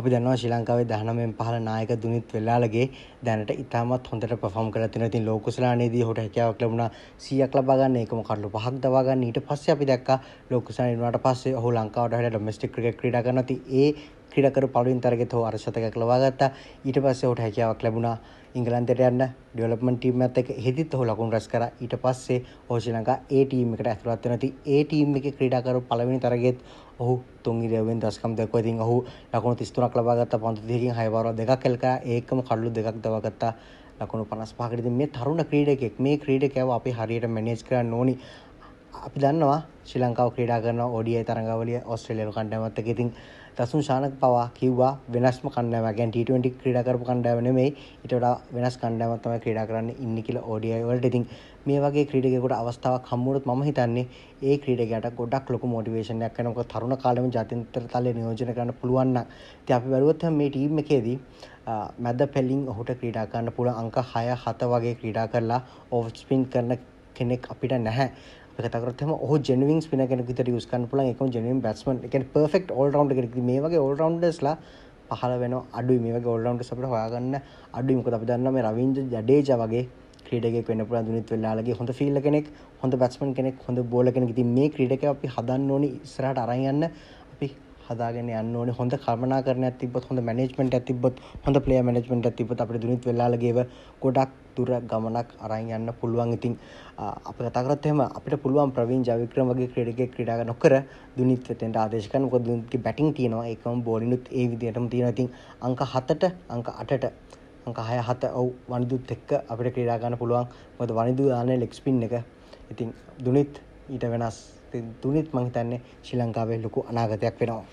අපි දන්නවා ශ්‍රී ලංකාවේ 19න් පහළ නායක දුනිත් වෙලාලගේ දැනට ඉතාමත් හොඳට පර්ෆෝම් කරලා තියෙනවා. ඉතින් ලෝකුසලානේදී හොට හැකියාවක් ලැබුණා 100ක් ලබා ගන්න ඒකම කඩලු පහක් දවා ගන්න. ඊට පස්සේ අපි දැක්කා ලෝකුසලානේ වුණාට පස්සේ ඔහු ලංකාවට හැරිලා ඩොමෙස්ටික් ක්‍රිකට් ක්‍රීඩා කරනවා. ඉතින් ඒ ක්‍රීඩකරු පලුවින් තරගෙත හෝ අර්ශතකයක් ලවාගත්තා ඊට පස්සේ ඔට හැකියාවක් ලැබුණා ඉංගලන්තට යන්න ඩියලපමන් ටීම් ඇත එක හෙදිත් හෝ ලකුන් රැස් කර ඊට පස්සේ ඕශි ලංකා ඒ ටීම් එකට ඇතුළත් නැති ඒ ටීම් එක ක්‍රීඩාකරු පළවෙනි තරගෙත් ඔහු තුන් ඉරියව්වෙන් දස්කම් දක්වා ඉතින් ඔහු ලකුණු 33ක් ලබා ගත්තා පන්තු දෙකකින් හය වාරවල් දෙකක් එල් කරා ඒකම කඩලු දෙකක් දවා ගත්තා ලකුණු 55කට ඉතින් මේ තරුණ ක්‍රීඩකෙක් මේ ක්‍රීඩකයව අපි හරියට මැනේජ් කරන්න ඕනි අපි දන්නවා ශ්‍රී ලංකාව ක්‍රීඩා කරන ඔඩිය තරඟවලිය ඔස්ට්‍රේලියානු කණ්ඩායමත් එක්ක ඉතින් රසුන් ශානක පවා කිව්වා වෙනස්ම කණ්ඩායමක්. يعني T20 ක්‍රීඩා කරපු කණ්ඩායම නෙමෙයි ඊට වඩා වෙනස් කණ්ඩායමක් තමයි ක්‍රීඩා කරන්න ඉන්නේ කියලා ODI වලට. ඉතින් මේ වගේ ක්‍රීඩකයෙකුට අවස්ථාවක් හම්බ වුණොත් මම හිතන්නේ ඒ ක්‍රීඩකයාට ගොඩක් ලොකු මොටිවේෂන් එකක් වෙනවා. මොකද තරුණ කාලෙම ජාත්‍යන්තර තලයේ නියෝජනය කරන්න පුළුවන් නම්. ඉතින් අපි බලුවොත් මේ ටීම් එකේදී මැද පෙලින් ඔහුට ක්‍රීඩා කරන්න පුළුවන් අංක 6 7 වගේ ක්‍රීඩා කරලා ඕවර් ස්පින් කරන කෙනෙක් අපිට නැහැ. කතරම හ ජෙනවින් පින කෙනෙකුතර යස්කන්න පුල එක ජනවින් බැස්මන් එක පෙක් ෝල් රවන්් කෙනෙක් මේ වගේ ෝල් රවන්ඩස්ලා පහල වෙන අඩු මේ ගොල්ලන්ට සට හයාගන්න අඩුමක අපි දන්න මේ රවින්ද ජඩේජ වගේ ක්‍රඩගේ පෙන පුල දුනිත් වෙල්ලාලගේ හොඳ ෆිල්ල කෙනෙක් හොඳ බැස්මන් කෙනෙක් හොඳ බෝල කෙනෙ ති මේ ක්‍රඩක අපි හදන්න ඕනි ස්රට අරයන්න අපි හදාගෙන යන්න හොඳ කමනාරනය තිබත් හොඳ මනේජ්මට ඇතිබත් හොඳ පලේ මනජ්මට ඇතිබත් අප දුනිත් වෙලාලගේව ගොඩක් දුර ගමනක් අරයි යන්න පුළුවන් ඉතින් අප කතකරත්යම අපිට පුළුවන් ප්‍රවීන් ජවික්‍රම වගේ ක්‍රඩගේ ක්‍රඩාග නොකර දුනිත් වෙතෙන්ට ආදේශකන ො දුන්ගේ බැටින් තියෙනවා එකම බෝලිනුත් ඒ විදියටම තියෙනතින් අංක හතට අංක අටට අංක හය හත ඔව් වනිදුත් එක්ක අපිට ක්‍රඩාගන්න පුළුවන් මොද වනිදු දානය ලෙක්ස්පින් එක ඉතින් දුනිත් ඊට වෙනස් පැත්තෙන් තුනෙත් මං හිතන්නේ ශ්‍රී ලංකාවේ ලොකු අනාගතයක් වෙනවා.